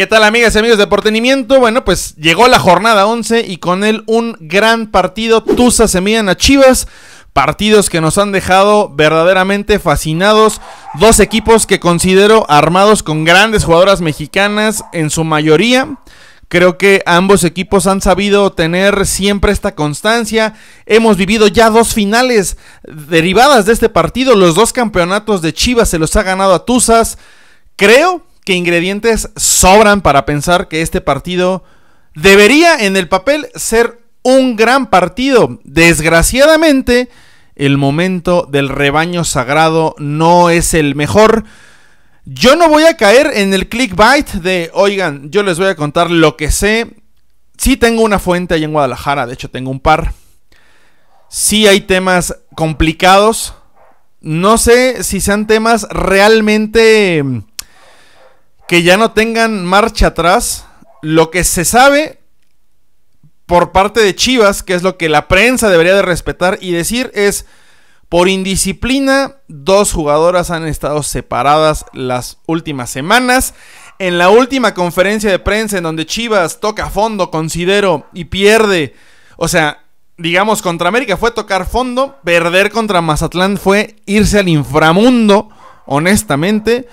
¿Qué tal amigas y amigos de Portenimiento? Bueno, pues llegó la jornada 11 y con él un gran partido. Tuzas se a Chivas. Partidos que nos han dejado verdaderamente fascinados. Dos equipos que considero armados con grandes jugadoras mexicanas en su mayoría. Creo que ambos equipos han sabido tener siempre esta constancia. Hemos vivido ya dos finales derivadas de este partido. Los dos campeonatos de Chivas se los ha ganado a Tuzas. Creo que ingredientes sobran para pensar que este partido debería en el papel ser un gran partido. Desgraciadamente, el momento del rebaño sagrado no es el mejor. Yo no voy a caer en el clickbait de, oigan, yo les voy a contar lo que sé. Si tengo una fuente ahí en Guadalajara, de hecho tengo un par. Si hay temas complicados. No sé si sean temas realmente que ya no tengan marcha atrás. Lo que se sabe por parte de Chivas, que es lo que la prensa debería de respetar y decir, es por indisciplina, dos jugadoras han estado separadas las últimas semanas. En la última conferencia de prensa en donde Chivas toca fondo, considero, y pierde, o sea, digamos, contra América fue tocar fondo, perder contra Mazatlán fue irse al inframundo, honestamente,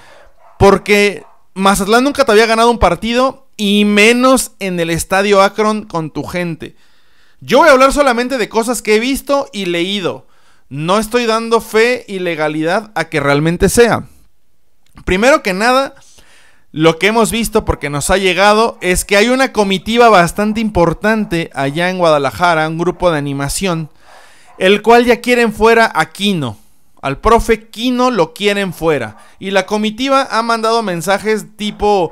porque Mazatlán nunca te había ganado un partido y menos en el estadio Akron con tu gente. Yo voy a hablar solamente de cosas que he visto y leído. No estoy dando fe y legalidad a que realmente sea. Primero que nada, lo que hemos visto porque nos ha llegado es que hay una comitiva bastante importante allá en Guadalajara, un grupo de animación, el cual ya quieren fuera a Kino. Al profe Kino lo quieren fuera. Y la comitiva ha mandado mensajes tipo,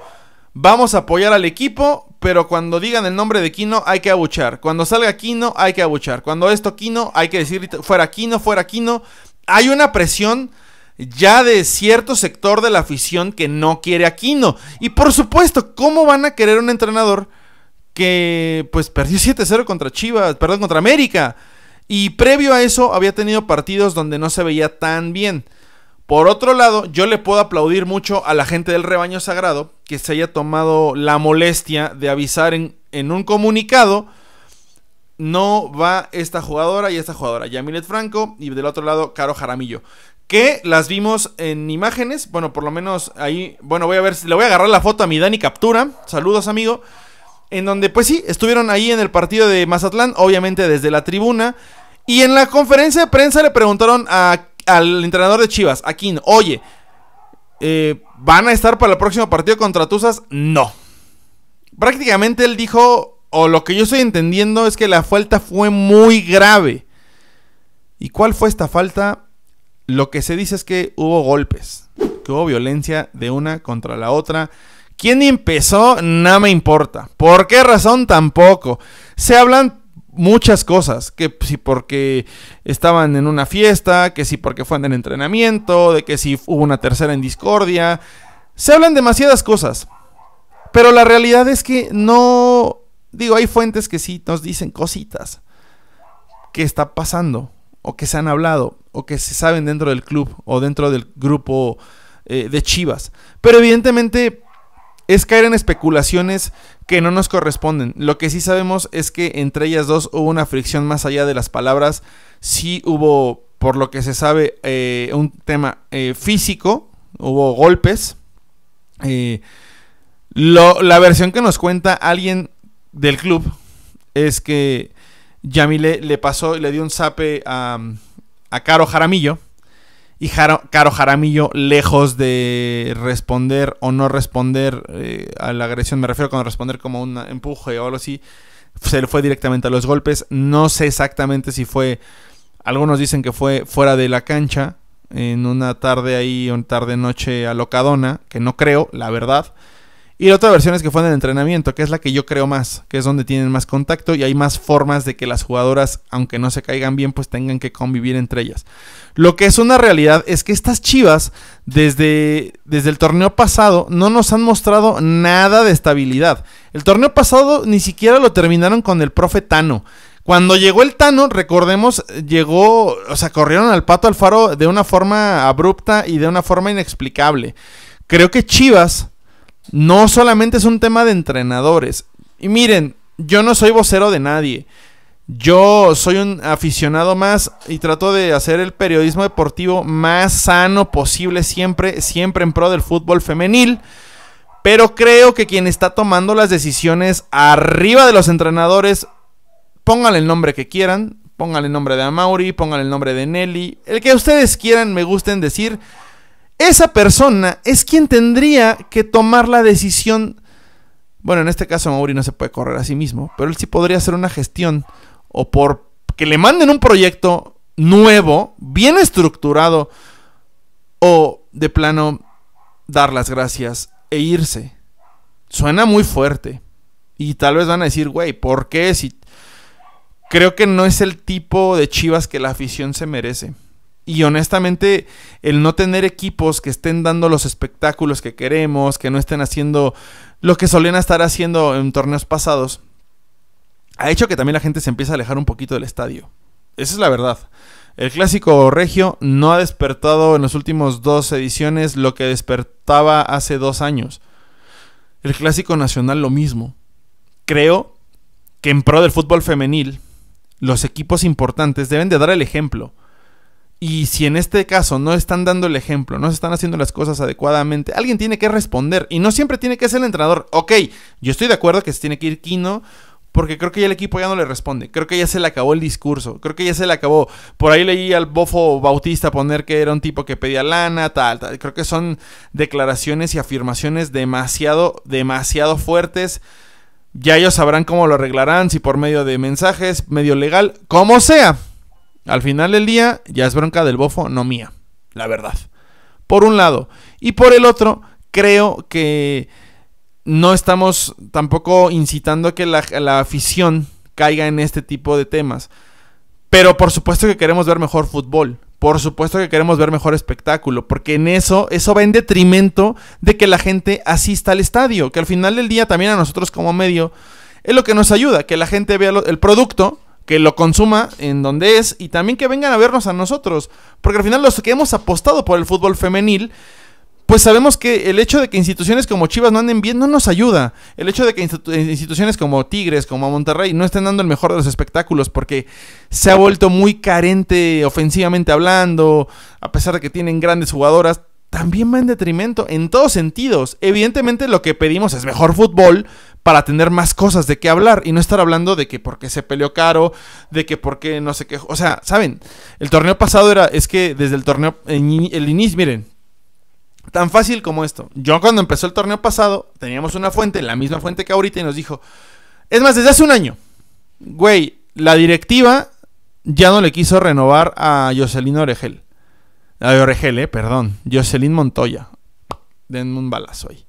vamos a apoyar al equipo, pero cuando digan el nombre de Kino hay que abuchar. Cuando salga Kino hay que abuchar. Cuando esto Kino hay que decir fuera Kino, fuera Kino Hay una presión ya de cierto sector de la afición que no quiere a Kino Y por supuesto, ¿cómo van a querer un entrenador que pues perdió 7-0 contra Chivas, perdón, contra América? Y previo a eso había tenido partidos donde no se veía tan bien. Por otro lado, yo le puedo aplaudir mucho a la gente del rebaño sagrado que se haya tomado la molestia de avisar en, en un comunicado. No va esta jugadora y esta jugadora, Yamilet Franco y del otro lado Caro Jaramillo que las vimos en imágenes. Bueno, por lo menos ahí. Bueno, voy a ver si le voy a agarrar la foto a mi Dani Captura. Saludos, amigo en donde pues sí, estuvieron ahí en el partido de Mazatlán, obviamente desde la tribuna. Y en la conferencia de prensa le preguntaron al entrenador de Chivas, a oye, eh, ¿van a estar para el próximo partido contra Tuzas? No. Prácticamente él dijo, o lo que yo estoy entendiendo es que la falta fue muy grave. ¿Y cuál fue esta falta? Lo que se dice es que hubo golpes, que hubo violencia de una contra la otra. ¿Quién empezó? No me importa. ¿Por qué razón? Tampoco. Se hablan muchas cosas, que si porque estaban en una fiesta, que si porque fueron en entrenamiento, de que si hubo una tercera en discordia. Se hablan demasiadas cosas. Pero la realidad es que no... Digo, hay fuentes que sí nos dicen cositas. que está pasando? O que se han hablado. O que se saben dentro del club. O dentro del grupo eh, de Chivas. Pero evidentemente es caer en especulaciones que no nos corresponden. Lo que sí sabemos es que entre ellas dos hubo una fricción más allá de las palabras. Sí hubo, por lo que se sabe, eh, un tema eh, físico, hubo golpes. Eh, la versión que nos cuenta alguien del club es que Yamile le pasó, y le dio un zape a Caro Jaramillo y Caro Jaramillo, lejos de responder o no responder eh, a la agresión, me refiero cuando responder como un empuje o algo así, se le fue directamente a los golpes. No sé exactamente si fue, algunos dicen que fue fuera de la cancha, en una tarde ahí, en tarde-noche alocadona, que no creo, la verdad. Y la otra versión es que fue en el entrenamiento, que es la que yo creo más, que es donde tienen más contacto y hay más formas de que las jugadoras, aunque no se caigan bien, pues tengan que convivir entre ellas. Lo que es una realidad es que estas chivas, desde, desde el torneo pasado, no nos han mostrado nada de estabilidad. El torneo pasado ni siquiera lo terminaron con el profe Tano. Cuando llegó el Tano, recordemos, llegó, o sea, corrieron al pato al faro de una forma abrupta y de una forma inexplicable. Creo que Chivas no solamente es un tema de entrenadores. Y miren, yo no soy vocero de nadie. Yo soy un aficionado más y trato de hacer el periodismo deportivo más sano posible siempre, siempre en pro del fútbol femenil. Pero creo que quien está tomando las decisiones arriba de los entrenadores, pónganle el nombre que quieran, pónganle el nombre de Amauri, pónganle el nombre de Nelly, el que ustedes quieran, me gusten decir, esa persona es quien tendría que tomar la decisión. Bueno, en este caso Mauri no se puede correr a sí mismo, pero él sí podría hacer una gestión o por que le manden un proyecto nuevo, bien estructurado o de plano dar las gracias e irse. Suena muy fuerte y tal vez van a decir, "Güey, ¿por qué si creo que no es el tipo de Chivas que la afición se merece?" Y honestamente, el no tener equipos que estén dando los espectáculos que queremos, que no estén haciendo lo que solían estar haciendo en torneos pasados, ha hecho que también la gente se empiece a alejar un poquito del estadio. Esa es la verdad. El clásico regio no ha despertado en las últimas dos ediciones lo que despertaba hace dos años. El clásico nacional lo mismo. Creo que en pro del fútbol femenil, los equipos importantes deben de dar el ejemplo. Y si en este caso no están dando el ejemplo, no se están haciendo las cosas adecuadamente, alguien tiene que responder. Y no siempre tiene que ser el entrenador. Ok, yo estoy de acuerdo que se tiene que ir Kino. Porque creo que ya el equipo ya no le responde. Creo que ya se le acabó el discurso. Creo que ya se le acabó. Por ahí leí al bofo Bautista poner que era un tipo que pedía lana, tal, tal. Creo que son declaraciones y afirmaciones demasiado, demasiado fuertes. Ya ellos sabrán cómo lo arreglarán, si por medio de mensajes, medio legal, como sea. Al final del día, ya es bronca del bofo, no mía, la verdad. Por un lado. Y por el otro, creo que no estamos tampoco incitando a que la, afición caiga en este tipo de temas. Pero por supuesto que queremos ver mejor fútbol. Por supuesto que queremos ver mejor espectáculo, porque en eso, eso va en detrimento de que la gente asista al estadio, que al final del día también a nosotros como medio es lo que nos ayuda, que la gente vea el producto que lo consuma en donde es y también que vengan a vernos a nosotros, porque al final los que hemos apostado por el fútbol femenil, pues sabemos que el hecho de que instituciones como Chivas no anden bien no nos ayuda. El hecho de que eh, instituciones como Tigres, como Monterrey, no estén dando el mejor de los espectáculos porque se ha vuelto muy carente ofensivamente hablando, a pesar de que tienen grandes jugadoras, también va en detrimento en todos sentidos. Evidentemente lo que pedimos es mejor fútbol, para tener más cosas de qué hablar y no estar hablando de que por qué se peleó caro, de que por qué no sé qué. O sea, ¿saben? El torneo pasado era, es que desde el torneo, el inicio, miren, tan fácil como esto. Yo cuando empezó el torneo pasado, teníamos una fuente, la misma fuente que ahorita, y nos dijo, es más, desde hace un año, güey, la directiva ya no le quiso renovar a Jocelyn Oregel. A Oregel, eh, perdón, Jocelyn Montoya. Denme un balazo ahí.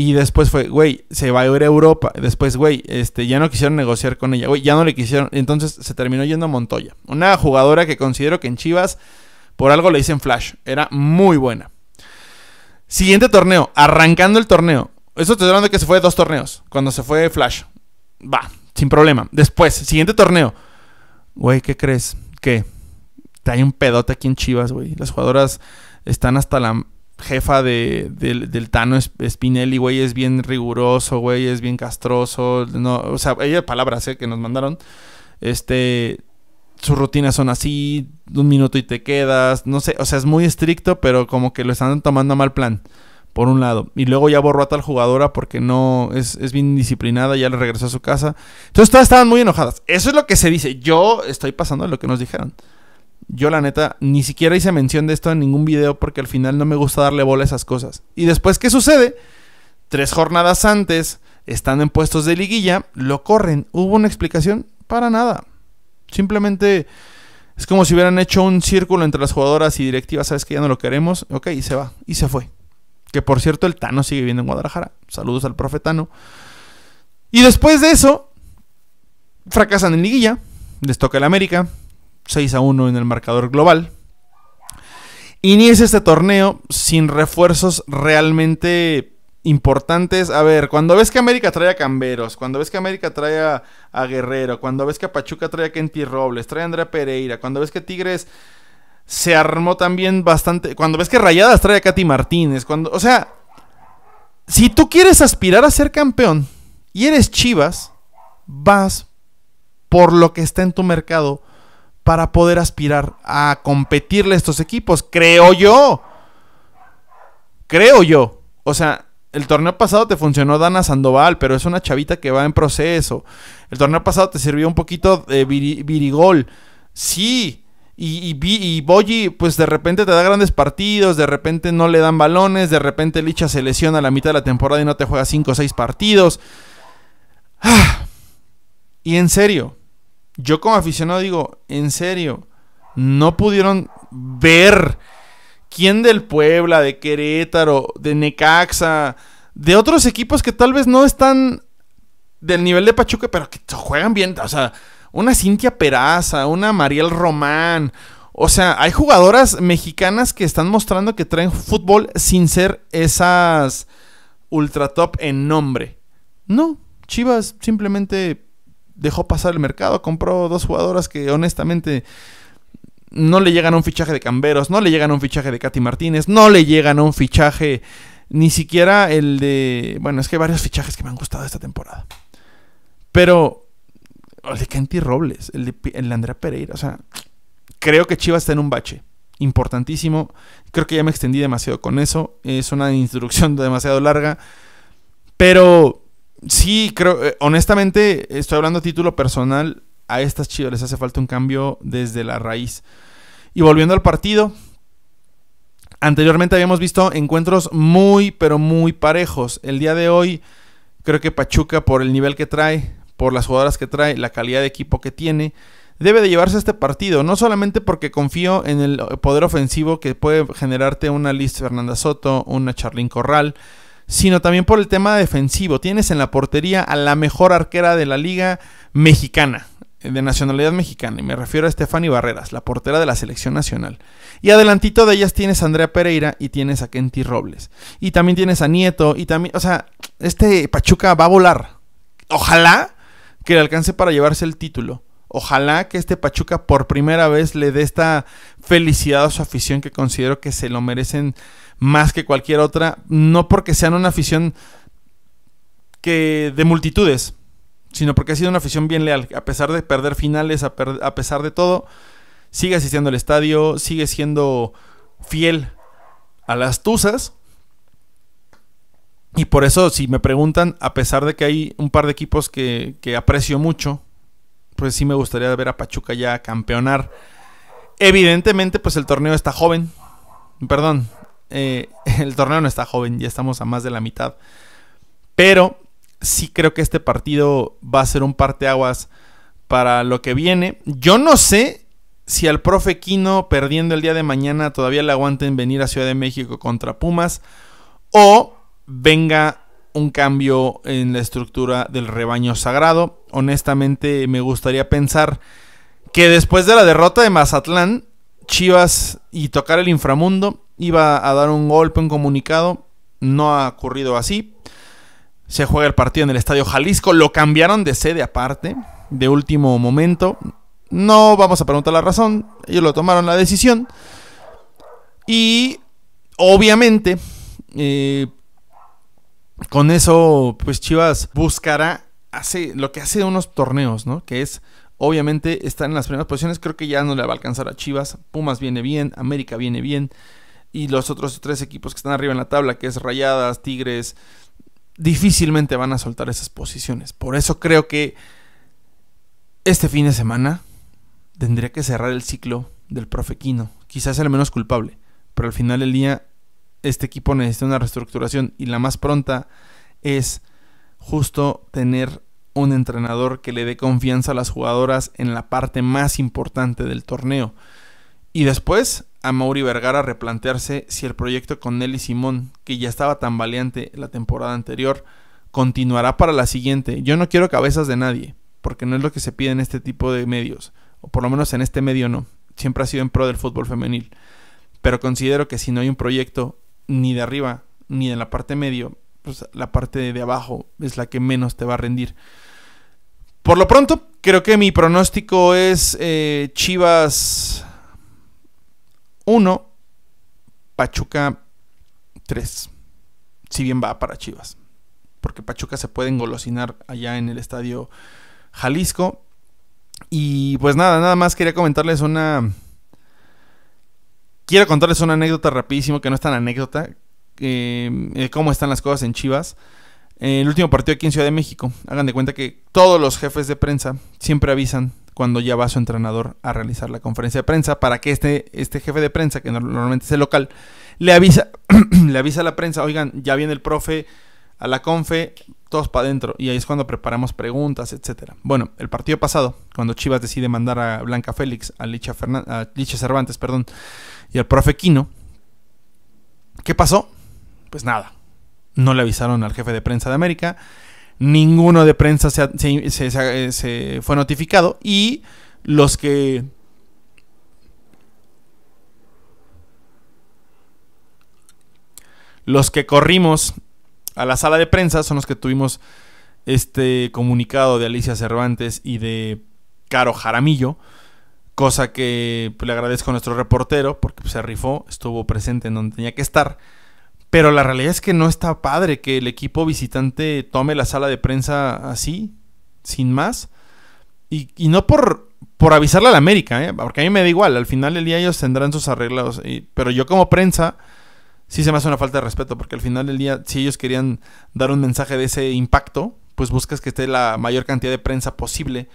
Y después fue, güey, se va a ir a Europa. Después, güey, este, ya no quisieron negociar con ella. Güey, ya no le quisieron. Entonces se terminó yendo a Montoya. Una jugadora que considero que en Chivas, por algo le dicen Flash. Era muy buena. Siguiente torneo, arrancando el torneo. Eso te hablando de que se fue dos torneos. Cuando se fue Flash. Va, sin problema. Después, siguiente torneo. Güey, ¿qué crees? Que hay un pedote aquí en Chivas, güey. Las jugadoras están hasta la jefa de, del Tano Spinelli, güey, es bien riguroso, güey, es bien castroso. No, o sea, ella palabras eh, que nos mandaron. Este, sus rutinas son así, un minuto y te quedas, no sé, o sea, es muy estricto, pero como que lo están tomando a mal plan, por un lado. Y luego ya borró a tal jugadora porque no, es, es bien disciplinada, ya le regresó a su casa. Entonces todas estaban muy enojadas. Eso es lo que se dice. Yo estoy pasando lo que nos dijeron. Yo la neta ni siquiera hice mención de esto en ningún video porque al final no me gusta darle bola a esas cosas. Y después, ¿qué sucede? Tres jornadas antes, estando en puestos de liguilla, lo corren. ¿Hubo una explicación? Para nada. Simplemente es como si hubieran hecho un círculo entre las jugadoras y directivas, sabes que ya no lo queremos, ok, y se va, y se fue. Que por cierto, el Tano sigue viviendo en Guadalajara. Saludos al profe Tano. Y después de eso, fracasan en liguilla, les toca el América, 6 a 1 en el marcador global. Inicia este torneo sin refuerzos realmente importantes. A ver, cuando ves que América trae a Camberos, cuando ves que América trae a, Guerrero, cuando ves que Pachuca trae a Kenty Robles, trae a Andrea Pereira, cuando ves que Tigres se armó también bastante. Cuando ves que Rayadas trae a Katy Martínez, cuando. O sea, si tú quieres aspirar a ser campeón y eres Chivas, vas por lo que está en tu mercado para poder aspirar a competirle a estos equipos, creo yo. Creo yo. O sea, el torneo pasado te funcionó Dana Sandoval, pero es una chavita que va en proceso. El torneo pasado te sirvió un poquito de Virigol. Sí. Y, y, pues de repente te da grandes partidos, de repente no le dan balones, de repente Licha se lesiona a la mitad de la temporada y no te juega 5 o 6 partidos. Ah, y en serio, yo como aficionado digo, en serio, no pudieron ver quién del Puebla, de Querétaro, de Necaxa, de otros equipos que tal vez no están del nivel de Pachuca, pero que juegan bien. O sea, una Cintia Peraza, una Mariel Román. O sea, hay jugadoras mexicanas que están mostrando que traen fútbol sin ser esas ultra top en nombre. No, Chivas simplemente dejó pasar el mercado, compró dos jugadoras que honestamente no le llegan a un fichaje de Camberos, no le llegan a un fichaje de Katy Martínez, no le llegan a un fichaje ni siquiera el de... Bueno, es que hay varios fichajes que me han gustado esta temporada. Pero el de Kenty Robles, el de, el Andrea Pereira, o sea, creo que Chivas está en un bache importantísimo. Creo que ya me extendí demasiado con eso. Es una instrucción demasiado larga. Pero Sí, creo, eh, honestamente, estoy hablando a título personal, a estas chivas les hace falta un cambio desde la raíz. Y volviendo al partido, anteriormente habíamos visto encuentros muy, pero muy parejos. El día de hoy, creo que Pachuca, por el nivel que trae, por las jugadoras que trae, la calidad de equipo que tiene, debe de llevarse este partido. No solamente porque confío en el poder ofensivo que puede generarte una Liz Fernanda Soto, una Charlín Corral sino también por el tema defensivo. Tienes en la portería a la mejor arquera de la liga mexicana, eh, de nacionalidad mexicana, y me refiero a Estefany Barreras, la portera de la selección nacional. Y adelantito de ellas tienes a Andrea Pereira y tienes a Kenty Robles. Y también tienes a Nieto y también, o sea, este Pachuca va a volar. Ojalá que le alcance para llevarse el título. Ojalá que este Pachuca por primera vez le dé esta felicidad a su afición que considero que se lo merecen más que cualquier otra, no porque sean una afición que de multitudes, sino porque ha sido una afición bien leal, a pesar de perder finales, a, pesar de todo, sigue asistiendo al estadio, sigue siendo fiel a las Tuzas. Y por eso, si me preguntan, a pesar de que hay un par de equipos que, que aprecio mucho, pues sí me gustaría ver a Pachuca ya campeonar. Evidentemente, pues el torneo está joven. Perdón, eh, el torneo no está joven, ya estamos a más de la mitad. Pero sí creo que este partido va a ser un parteaguas para lo que viene. Yo no sé si al profe Kino perdiendo el día de mañana todavía le aguanten venir a Ciudad de México contra Pumas o venga un cambio en la estructura del rebaño sagrado. Honestamente me gustaría pensar que después de la derrota de Mazatlán, Chivas y tocar el inframundo, iba a dar un golpe, un comunicado. No ha ocurrido así. Se juega el partido en el Estadio Jalisco. Lo cambiaron de sede aparte, de último momento. No vamos a preguntar la razón. Ellos lo tomaron la decisión. Y obviamente, eh, con eso, pues Chivas buscará lo que hace unos torneos, ¿no? Que es obviamente estar en las primeras posiciones. Creo que ya no le va a alcanzar a Chivas. Pumas viene bien, América viene bien y los otros tres equipos que están arriba en la tabla, que es Rayadas, Tigres, difícilmente van a soltar esas posiciones. Por eso creo que este fin de semana tendría que cerrar el ciclo del profe Quino. Quizás el menos culpable, pero al final del día este equipo necesita una reestructuración y la más pronta es justo tener un entrenador que le dé confianza a las jugadoras en la parte más importante del torneo. Y después a Mauri Vergara replantearse si el proyecto con Nelly Simón, que ya estaba tan valiente la temporada anterior, continuará para la siguiente. Yo no quiero cabezas de nadie, porque no es lo que se pide en este tipo de medios, o por lo menos en este medio no. Siempre ha sido en pro del fútbol femenil. Pero considero que si no hay un proyecto ni de arriba ni de la parte medio, pues la parte de abajo es la que menos te va a rendir. Por lo pronto, creo que mi pronóstico es eh, Chivas 1, Pachuca 3. Si bien va para Chivas. Porque Pachuca se puede engolosinar allá en el estadio Jalisco. Y pues nada, nada más quería comentarles una... Quiero contarles una anécdota rapidísimo, que no es tan anécdota, eh, cómo están las cosas en Chivas. el último partido aquí en Ciudad de México, hagan de cuenta que todos los jefes de prensa siempre avisan cuando ya va su entrenador a realizar la conferencia de prensa para que este, este jefe de prensa, que normalmente es el local, le avisa, le avisa a la prensa, oigan, ya viene el profe a la confe, todos para adentro. Y ahí es cuando preparamos preguntas, etc. Bueno, el partido pasado, cuando Chivas decide mandar a Blanca Félix, a Licha, Cervantes, perdón, y al profe Quino, ¿qué pasó? Pues nada, no le avisaron al jefe de prensa de América ninguno de prensa se, fue notificado y los que los que corrimos a la sala de prensa son los que tuvimos este comunicado de Alicia Cervantes y de Caro Jaramillo, cosa que pues, le agradezco a nuestro reportero porque se rifó, estuvo presente en donde tenía que estar. Pero la realidad es que no está padre que el equipo visitante tome la sala de prensa así, sin más. Y, no por, por avisarle a la América, ¿eh? porque a mí me da igual. Al final del día ellos tendrán sus arreglos. pero yo como prensa sí se me hace una falta de respeto, porque al final del día, si ellos querían dar un mensaje de ese impacto, pues buscas que esté la mayor cantidad de prensa posible,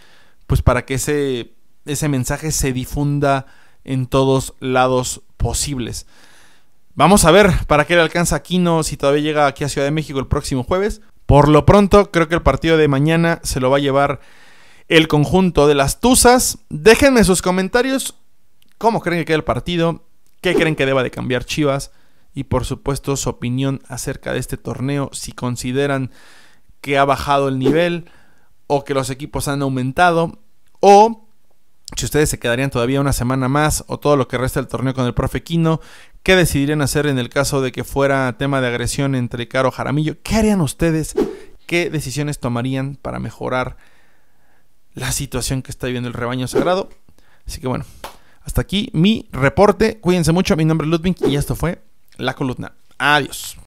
pues para que ese, ese mensaje se difunda en todos lados posibles. Vamos a ver para qué le alcanza Quino si todavía llega aquí a Ciudad de México el próximo jueves. Por lo pronto, creo que el partido de mañana se lo va a llevar el conjunto de las Tuzas. Déjenme sus comentarios. ¿Cómo creen que queda el partido? ¿Qué creen que deba de cambiar Chivas? Y por supuesto su opinión acerca de este torneo. Si consideran que ha bajado el nivel o que los equipos han aumentado. O si ustedes se quedarían todavía una semana más o todo lo que resta del torneo con el profe Quino, ¿Qué decidirían hacer en el caso de que fuera tema de agresión entre Caro Jaramillo? ¿Qué harían ustedes? ¿Qué decisiones tomarían para mejorar la situación que está viviendo el rebaño sagrado? Así que bueno, hasta aquí mi reporte. Cuídense mucho. Mi nombre es Ludwig y esto fue La Columna. Adiós.